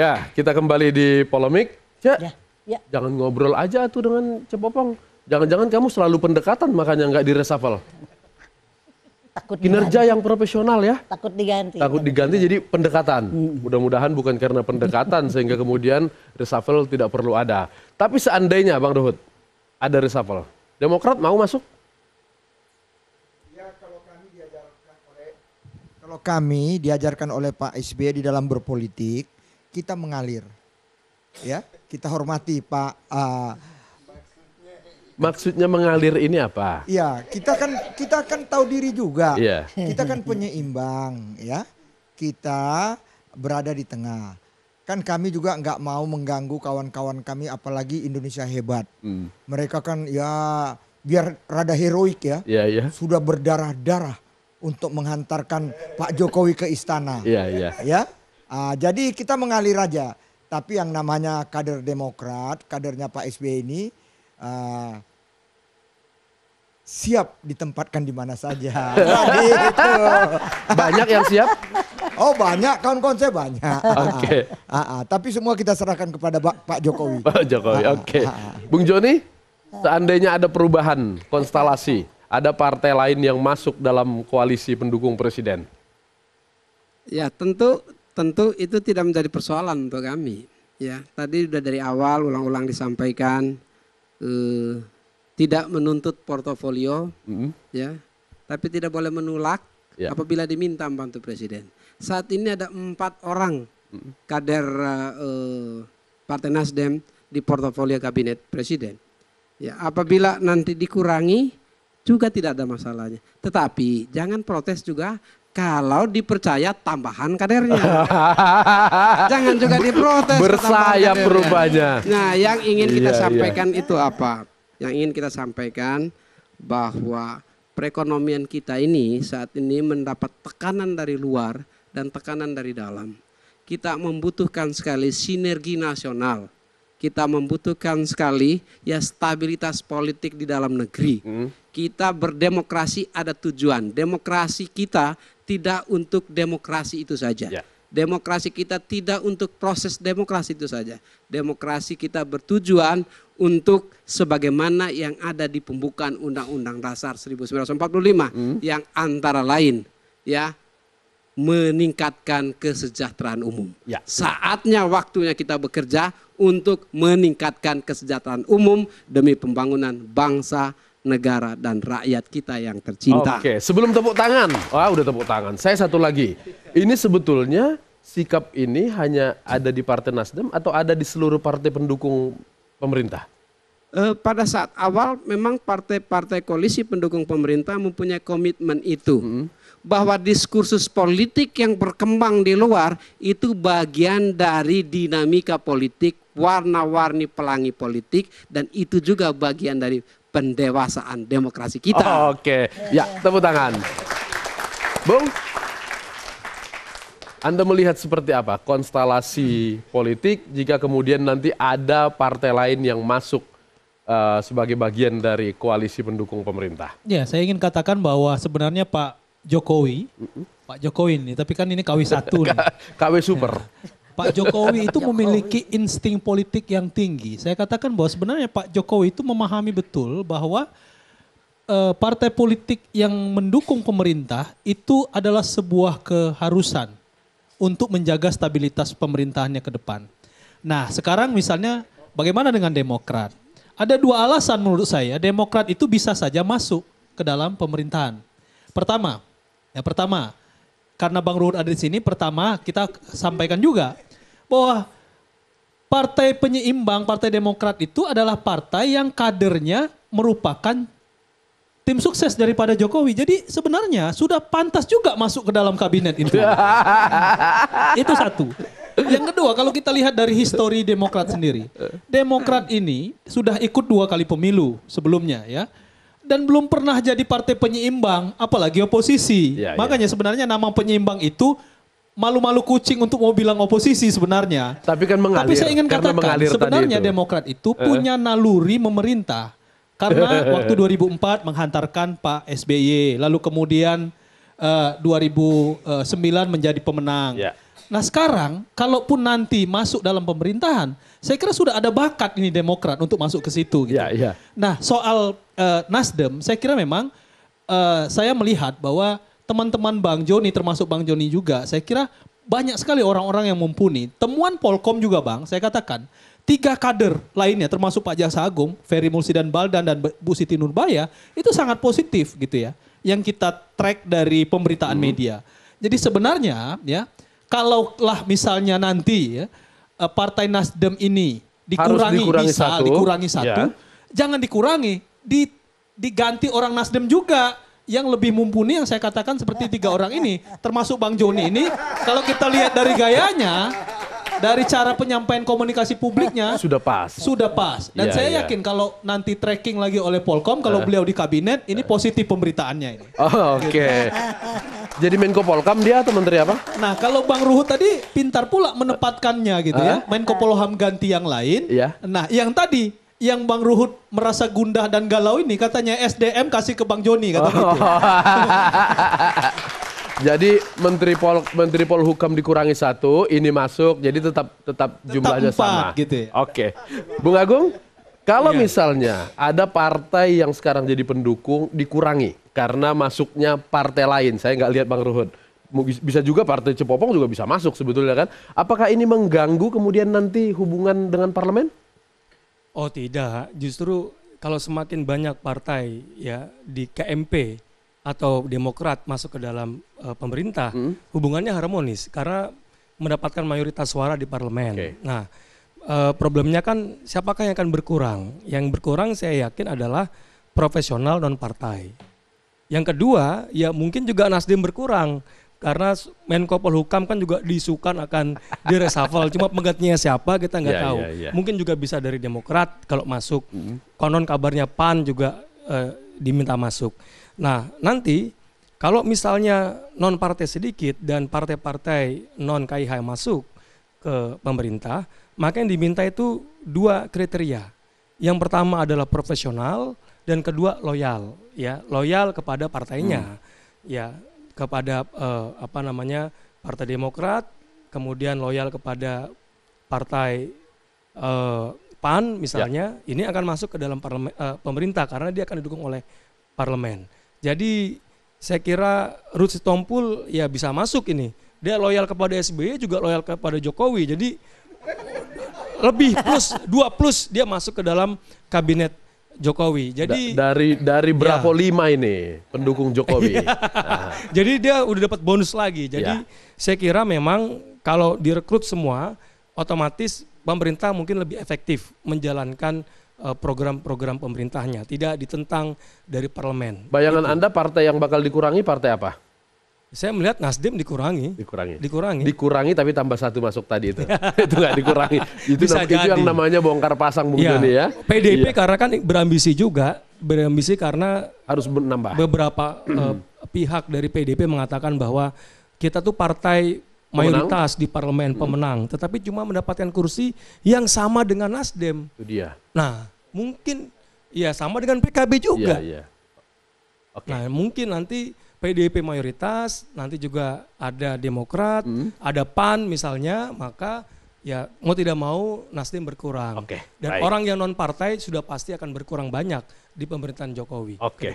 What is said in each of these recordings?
Ya, kita kembali di polemik. Ya, ya, ya. jangan ngobrol aja tuh dengan Cepopong. Jangan-jangan kamu selalu pendekatan makanya nggak diresafel. Takut Kinerja diganti. yang profesional ya. Takut diganti. Takut diganti jadi pendekatan. Hmm. Mudah-mudahan bukan karena pendekatan sehingga kemudian resafel tidak perlu ada. Tapi seandainya Bang Ruhut ada resafel, Demokrat mau masuk? Ya, kalau kami diajarkan oleh Pak SBY di dalam berpolitik, kita mengalir. Ya, kita hormati Pak uh, Maksudnya mengalir ini apa? Ya kita kan kita kan tahu diri juga. Iya. Kita kan penyeimbang, ya. Kita berada di tengah. Kan kami juga nggak mau mengganggu kawan-kawan kami, apalagi Indonesia hebat. Hmm. Mereka kan ya biar rada heroik ya. Iya, iya. Sudah berdarah-darah untuk menghantarkan Pak Jokowi ke istana. Iya, iya. Ya, Uh, jadi kita mengalir aja. Tapi yang namanya kader Demokrat, kadernya Pak SBY ini uh, siap ditempatkan di mana saja. Jadi gitu. Banyak yang siap? Oh banyak, kawan-kawan saya banyak. Oke. Okay. Uh, uh, ah, tapi semua kita serahkan kepada Pak Jokowi. Pak Jokowi, oke. Okay. Bung Joni, seandainya ada perubahan konstelasi, ada partai lain yang masuk dalam koalisi pendukung presiden? Ya tentu tentu itu tidak menjadi persoalan untuk kami. Ya, tadi sudah dari awal ulang-ulang disampaikan eh, tidak menuntut portofolio, mm -hmm. ya, tapi tidak boleh menolak yeah. apabila diminta membantu presiden. Saat ini ada empat orang mm -hmm. kader eh, Partai Nasdem di portofolio kabinet presiden. Ya, apabila nanti dikurangi juga tidak ada masalahnya. Tetapi jangan protes juga kalau dipercaya tambahan kadernya. Jangan juga diprotes. Bersayap rupanya. Nah, yang ingin iya, kita iya, sampaikan iya. itu apa? Yang ingin kita sampaikan bahwa perekonomian kita ini saat ini mendapat tekanan dari luar dan tekanan dari dalam. Kita membutuhkan sekali sinergi nasional. Kita membutuhkan sekali ya stabilitas politik di dalam negeri. Hmm. kita berdemokrasi ada tujuan. Demokrasi kita tidak untuk demokrasi itu saja. Ya. Demokrasi kita tidak untuk proses demokrasi itu saja. Demokrasi kita bertujuan untuk sebagaimana yang ada di pembukaan Undang-Undang Dasar 1945 hmm. yang antara lain ya meningkatkan kesejahteraan umum. Ya. Saatnya waktunya kita bekerja untuk meningkatkan kesejahteraan umum demi pembangunan bangsa negara dan rakyat kita yang tercinta. Oke, okay. sebelum tepuk tangan. Wah, udah tepuk tangan. Saya satu lagi. Ini sebetulnya sikap ini hanya ada di Partai Nasdem atau ada di seluruh partai pendukung pemerintah? Eh, pada saat awal memang partai-partai koalisi pendukung pemerintah mempunyai komitmen itu. Hmm. Bahwa diskursus politik yang berkembang di luar itu bagian dari dinamika politik warna-warni pelangi politik dan itu juga bagian dari pendewasaan demokrasi kita. Oh, Oke, okay. ya tepuk tangan. Bung, Anda melihat seperti apa konstelasi politik jika kemudian nanti ada partai lain yang masuk uh, sebagai bagian dari koalisi pendukung pemerintah? Ya, saya ingin katakan bahwa sebenarnya Pak Jokowi, mm Pak Jokowi ini, tapi kan ini KW satu KW super. Ya. Pak Jokowi itu Jokowi. memiliki insting politik yang tinggi. Saya katakan bahwa sebenarnya Pak Jokowi itu memahami betul bahwa uh, partai politik yang mendukung pemerintah itu adalah sebuah keharusan untuk menjaga stabilitas pemerintahannya ke depan. Nah, sekarang misalnya bagaimana dengan Demokrat? Ada dua alasan menurut saya Demokrat itu bisa saja masuk ke dalam pemerintahan. Pertama, ya pertama, karena Bang Ruhut ada di sini, pertama kita sampaikan juga bahwa partai penyeimbang, partai Demokrat itu adalah partai yang kadernya merupakan tim sukses daripada Jokowi. Jadi sebenarnya sudah pantas juga masuk ke dalam kabinet itu. itu satu. Yang kedua, kalau kita lihat dari histori Demokrat sendiri, Demokrat ini sudah ikut dua kali pemilu sebelumnya ya dan belum pernah jadi partai penyeimbang, apalagi oposisi. Ya, ya. Makanya ya. sebenarnya nama penyeimbang itu malu-malu kucing untuk mau bilang oposisi sebenarnya. Tapi kan mengalir. Tapi saya ingin katakan sebenarnya itu. Demokrat itu eh. punya naluri memerintah. Karena waktu 2004 menghantarkan Pak SBY, lalu kemudian uh, eh, 2009 menjadi pemenang. Ya. Nah sekarang, kalaupun nanti masuk dalam pemerintahan, saya kira sudah ada bakat ini Demokrat untuk masuk ke situ. Gitu. Ya, ya. Nah soal uh, Nasdem, saya kira memang uh, saya melihat bahwa teman-teman Bang Joni, termasuk Bang Joni juga, saya kira banyak sekali orang-orang yang mumpuni. Temuan Polkom juga Bang, saya katakan, tiga kader lainnya termasuk Pak Jaksa Agung, Ferry Mulsi dan Baldan dan Bu Siti Nurbaya, itu sangat positif gitu ya yang kita track dari pemberitaan hmm. media. Jadi sebenarnya ya kalaulah misalnya nanti ya eh, partai Nasdem ini dikurangi, dikurangi bisa satu. dikurangi ya. satu, ya. jangan dikurangi, di, diganti orang Nasdem juga yang lebih mumpuni yang saya katakan seperti tiga orang ini, termasuk Bang Joni ini. Kalau kita lihat dari gayanya, dari cara penyampaian komunikasi publiknya sudah pas. Sudah pas. Dan ya, saya ya. yakin kalau nanti tracking lagi oleh Polkom kalau uh. beliau di kabinet ini positif pemberitaannya ini. Oh, oke. Okay. Gitu. Jadi Menko Polkam dia atau menteri apa? Nah, kalau Bang Ruhut tadi pintar pula menempatkannya gitu uh. ya. Eh? Menko Polham ganti yang lain. Yeah. Nah, yang tadi yang Bang Ruhut merasa gundah dan galau ini katanya SDM kasih ke Bang Joni kata gitu. oh. gitu. Jadi Menteri Pol Menteri pol Polhukam dikurangi satu, ini masuk, jadi tetap tetap, tetap jumlahnya empat, sama. Gitu ya. Oke, okay. Bung Agung, kalau iya. misalnya ada partai yang sekarang jadi pendukung dikurangi karena masuknya partai lain, saya nggak lihat Bang Ruhut. Bisa juga partai Cepopong juga bisa masuk sebetulnya kan. Apakah ini mengganggu kemudian nanti hubungan dengan parlemen? Oh tidak, justru kalau semakin banyak partai ya di KMP atau Demokrat masuk ke dalam uh, pemerintah, hmm. hubungannya harmonis karena mendapatkan mayoritas suara di parlemen. Okay. Nah, uh, problemnya kan siapakah yang akan berkurang? Yang berkurang saya yakin adalah profesional non partai. Yang kedua, ya mungkin juga Nasdem berkurang karena Menko Polhukam kan juga disukan akan diresafel cuma penggantinya siapa kita nggak yeah, tahu yeah, yeah. mungkin juga bisa dari Demokrat kalau masuk mm -hmm. konon kabarnya Pan juga uh, diminta masuk. Nah, nanti kalau misalnya non partai sedikit dan partai-partai non KIH masuk ke pemerintah, maka yang diminta itu dua kriteria. Yang pertama adalah profesional dan kedua loyal, ya, loyal kepada partainya. Hmm. Ya, kepada eh, apa namanya? Partai Demokrat, kemudian loyal kepada partai eh, PAN misalnya ya. ini akan masuk ke dalam parlemen, uh, pemerintah karena dia akan didukung oleh parlemen. Jadi saya kira Ruth Sitompul ya bisa masuk ini. Dia loyal kepada SBY juga loyal kepada Jokowi. Jadi lebih plus dua plus dia masuk ke dalam kabinet Jokowi. Jadi da dari dari berapa ya. lima ini pendukung Jokowi. Iya. nah. Jadi dia udah dapat bonus lagi. Jadi ya. saya kira memang kalau direkrut semua otomatis pemerintah mungkin lebih efektif menjalankan eh, program-program pemerintahnya, tidak ditentang dari parlemen. Bayangan itu. Anda partai yang bakal dikurangi partai apa? Saya melihat Nasdem dikurangi. Dikurangi. Dikurangi. Dikurangi tapi tambah satu masuk tadi itu. itu nggak dikurangi. Itu, Bisa itu yang namanya bongkar pasang Bung iya. ya. ya. PDP iya. karena kan berambisi juga, berambisi karena harus menambah. Beberapa uh, pihak dari PDIP mengatakan bahwa kita tuh partai mayoritas pemenang. di parlemen hmm. pemenang, hmm. tetapi cuma mendapatkan kursi yang sama dengan Nasdem. Itu dia. Nah, mungkin ya sama dengan PKB iya, juga. Iya, iya. Okay. Nah, mungkin nanti PDIP mayoritas, nanti juga ada Demokrat, hmm. ada PAN misalnya, maka ya mau tidak mau Nasdem berkurang. Oke. Okay, Dan baik. orang yang non partai sudah pasti akan berkurang banyak di pemerintahan Jokowi. Oke. Okay.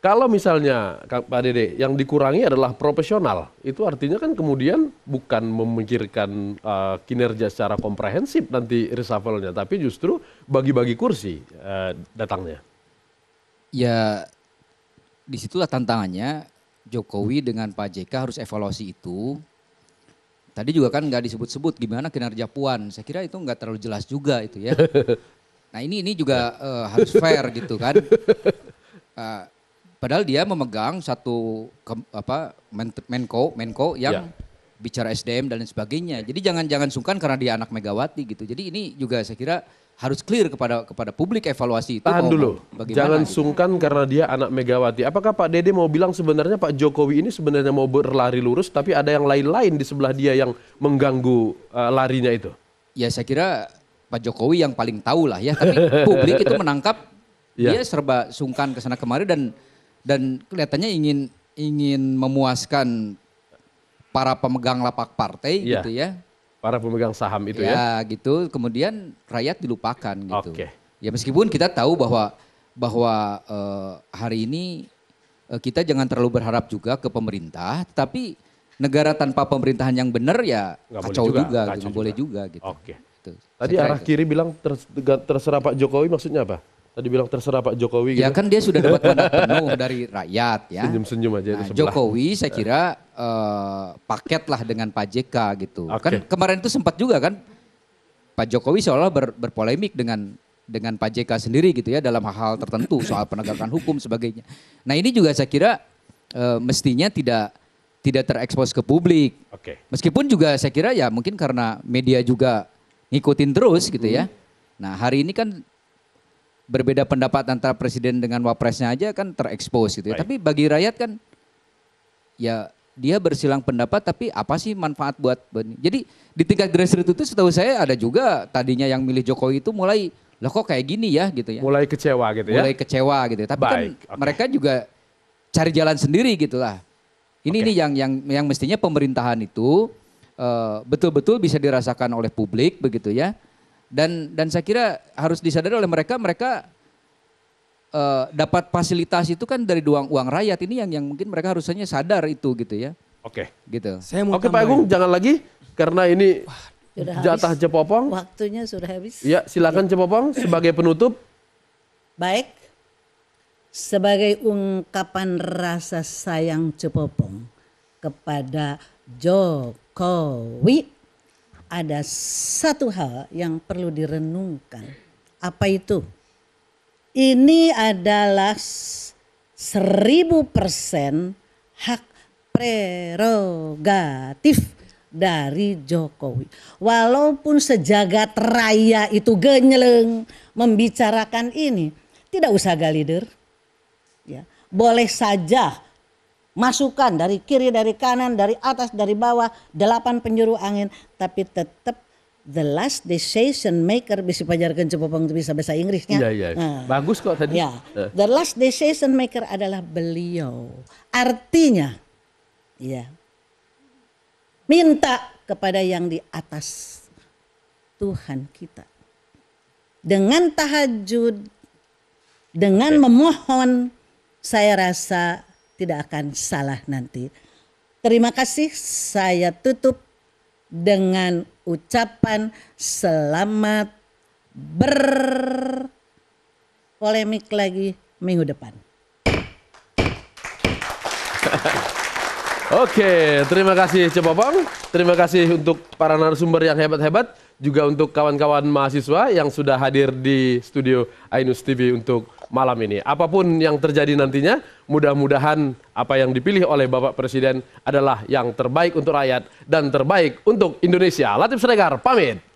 Kalau misalnya Pak Dede yang dikurangi adalah profesional, itu artinya kan kemudian bukan memikirkan uh, kinerja secara komprehensif nanti reshuffle-nya, tapi justru bagi-bagi kursi uh, datangnya. Ya disitulah tantangannya Jokowi dengan Pak JK harus evaluasi itu. Tadi juga kan nggak disebut-sebut gimana kinerja Puan. Saya kira itu nggak terlalu jelas juga itu ya. Nah ini ini juga uh, harus fair gitu kan. Uh, Padahal dia memegang satu ke, apa Menko Menko yang yeah. bicara SDM dan lain sebagainya. Jadi jangan-jangan sungkan karena dia anak Megawati gitu. Jadi ini juga saya kira harus clear kepada kepada publik evaluasi itu. Tahan dulu. Jangan gitu. sungkan karena dia anak Megawati. Apakah Pak Dede mau bilang sebenarnya Pak Jokowi ini sebenarnya mau berlari lurus tapi ada yang lain-lain di sebelah dia yang mengganggu uh, larinya itu? Ya saya kira Pak Jokowi yang paling tahu lah ya, tapi publik itu menangkap yeah. dia serba sungkan ke sana kemari dan dan kelihatannya ingin ingin memuaskan para pemegang lapak partai ya. gitu ya. Para pemegang saham itu ya. Ya gitu, kemudian rakyat dilupakan gitu. Oke. Okay. Ya meskipun kita tahu bahwa bahwa uh, hari ini uh, kita jangan terlalu berharap juga ke pemerintah, tapi negara tanpa pemerintahan yang benar ya nggak kacau gitu, boleh juga, juga kacau juga. boleh juga gitu. Oke. Okay. Gitu. Tadi arah itu. kiri bilang terserah Pak Jokowi maksudnya apa? Tadi bilang terserah Pak Jokowi ya gitu. Ya kan dia sudah dapat mandat penuh dari rakyat ya. Senyum-senyum aja nah, Jokowi saya kira uh, paket lah dengan Pak JK gitu. Okay. Kan kemarin itu sempat juga kan Pak Jokowi seolah ber, berpolemik dengan dengan Pak JK sendiri gitu ya dalam hal-hal tertentu soal penegakan hukum sebagainya. Nah, ini juga saya kira uh, mestinya tidak tidak terekspos ke publik. Oke. Okay. Meskipun juga saya kira ya mungkin karena media juga ngikutin terus gitu ya. Hmm. Nah, hari ini kan berbeda pendapat antara presiden dengan wapresnya aja kan terekspos gitu ya. Tapi bagi rakyat kan ya dia bersilang pendapat tapi apa sih manfaat buat jadi di tingkat grassroots itu setahu saya ada juga tadinya yang milih Jokowi itu mulai loh kok kayak gini ya gitu ya mulai kecewa gitu ya mulai kecewa gitu ya. tapi kan Baik, kan okay. mereka juga cari jalan sendiri gitulah ini okay. nih yang yang yang mestinya pemerintahan itu eh, betul-betul uh, betul -betul bisa dirasakan oleh publik begitu ya dan dan saya kira harus disadari oleh mereka mereka uh, dapat fasilitas itu kan dari uang uang rakyat ini yang yang mungkin mereka harusnya sadar itu gitu ya. Oke. Okay. Gitu. Saya mau Oke okay, Pak Agung jangan lagi karena ini jatah habis. Cepopong. Waktunya sudah habis. Ya, silakan ya. Cepopong sebagai penutup. Baik. Sebagai ungkapan rasa sayang Cepopong kepada Jokowi ada satu hal yang perlu direnungkan. Apa itu? Ini adalah seribu persen hak prerogatif dari Jokowi. Walaupun sejagat raya itu genyeleng membicarakan ini, tidak usah galider. Ya, boleh saja masukan dari kiri, dari kanan, dari atas, dari bawah, delapan penjuru angin, tapi tetap the last decision maker bisa pajarkan cepopong bisa bahasa Inggrisnya. Iya, iya. Nah, Bagus kok tadi. Ya. The last decision maker adalah beliau. Artinya ya. Minta kepada yang di atas Tuhan kita. Dengan tahajud, dengan memohon, saya rasa tidak akan salah nanti. Terima kasih, saya tutup dengan ucapan selamat berpolemik lagi minggu depan. Oke, terima kasih Cepopong. Terima kasih untuk para narasumber yang hebat-hebat juga untuk kawan-kawan mahasiswa yang sudah hadir di studio Ainus TV untuk malam ini. Apapun yang terjadi nantinya, mudah-mudahan apa yang dipilih oleh Bapak Presiden adalah yang terbaik untuk rakyat dan terbaik untuk Indonesia. Latif Siregar, pamit.